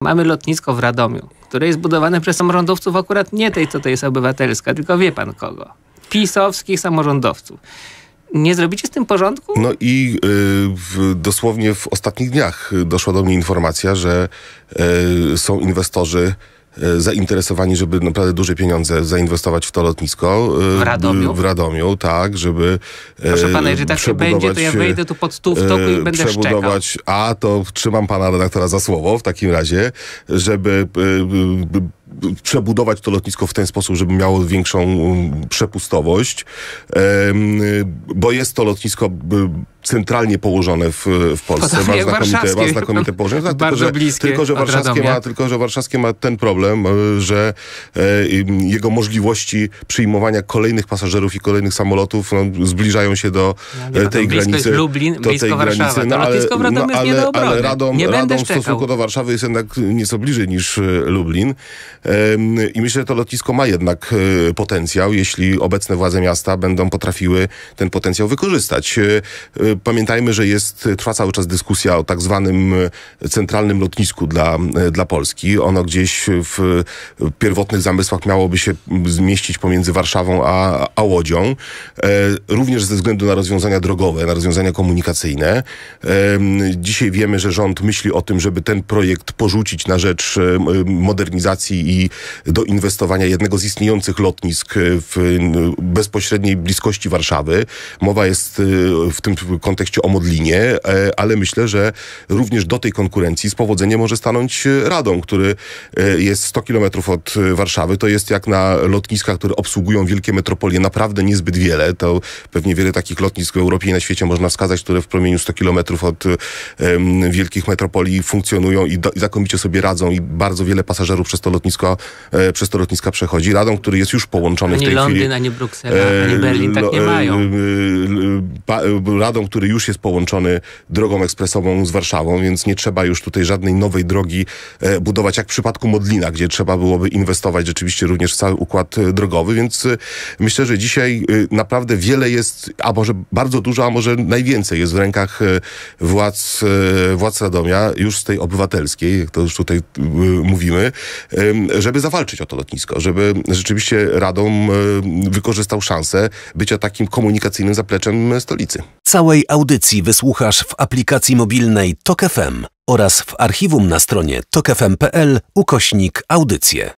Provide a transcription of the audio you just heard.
Mamy lotnisko w Radomiu, które jest budowane przez samorządowców akurat nie tej, co to jest obywatelska, tylko wie pan kogo. Pisowskich samorządowców. Nie zrobicie z tym porządku? No i y, w, dosłownie w ostatnich dniach doszła do mnie informacja, że y, są inwestorzy E, zainteresowani, żeby naprawdę duże pieniądze zainwestować w to lotnisko. E, w Radomiu? W Radomiu, tak, żeby e, Proszę pana, jeżeli tak się będzie, to ja wejdę tu pod stół w toku i będę przebudować, szczekał. A, to trzymam pana redaktora za słowo w takim razie, żeby przebudować to lotnisko w ten sposób, żeby miało większą um, przepustowość, bo jest to lotnisko centralnie położone w, w Polsce. Ma znakomite, ma znakomite położenie. Tak, tylko, że, tylko, że warszawskie ma, tylko, że warszawskie ma ten problem, e, że e, jego możliwości przyjmowania kolejnych pasażerów i kolejnych samolotów no, zbliżają się do no, e, no tej blisko granicy. Jest Lublin, do blisko tej Warszawa. granicy. No, ale, to no, ale, no, ale Radom, nie Radom w stosunku do Warszawy jest jednak nieco bliżej niż Lublin. I myślę, że to lotnisko ma jednak e, potencjał, jeśli obecne władze miasta będą potrafiły ten potencjał wykorzystać. E, e, pamiętajmy, że jest, trwa cały czas dyskusja o tak zwanym centralnym lotnisku dla, dla Polski. Ono gdzieś w pierwotnych zamysłach miałoby się zmieścić pomiędzy Warszawą a, a Łodzią. Również ze względu na rozwiązania drogowe, na rozwiązania komunikacyjne. Dzisiaj wiemy, że rząd myśli o tym, żeby ten projekt porzucić na rzecz modernizacji i inwestowania jednego z istniejących lotnisk e, w bezpośredniej bliskości Warszawy. Mowa jest e, w tym kontekście o Modlinie, e, ale myślę, że również do tej konkurencji z powodzeniem może stanąć Radom, który jest 100 kilometrów od Warszawy. To jest jak na lotniskach, które obsługują wielkie metropolie naprawdę niezbyt wiele. To pewnie wiele takich lotnisk w Europie i na świecie można wskazać, które w promieniu 100 kilometrów od wielkich metropolii funkcjonują i, do, i znakomicie sobie radzą i bardzo wiele pasażerów przez to lotnisko lotniska, e, przez to lotniska przechodzi. Radom, który jest już połączony ani w tej Londyn, chwili. Ani Londyn, ani Bruksela, e, ani Berlin tak no, nie e, mają. E, Radom, który już jest połączony drogą ekspresową z Warszawą, więc nie trzeba już tutaj żadnej nowej drogi budować, jak w przypadku Modlina, gdzie trzeba byłoby inwestować rzeczywiście również w cały układ drogowy, więc myślę, że dzisiaj naprawdę wiele jest, a może bardzo dużo, a może najwięcej jest w rękach władz, władz Radomia, już z tej obywatelskiej, jak to już tutaj mówimy, żeby zawalczyć o to lotnisko, żeby rzeczywiście Radom e, wykorzystał szansę bycia takim komunikacyjnym zapleczem stolicy. Całej audycji wysłuchasz w aplikacji mobilnej TokFM oraz w archiwum na stronie tokefm.pl ukośnik audycje.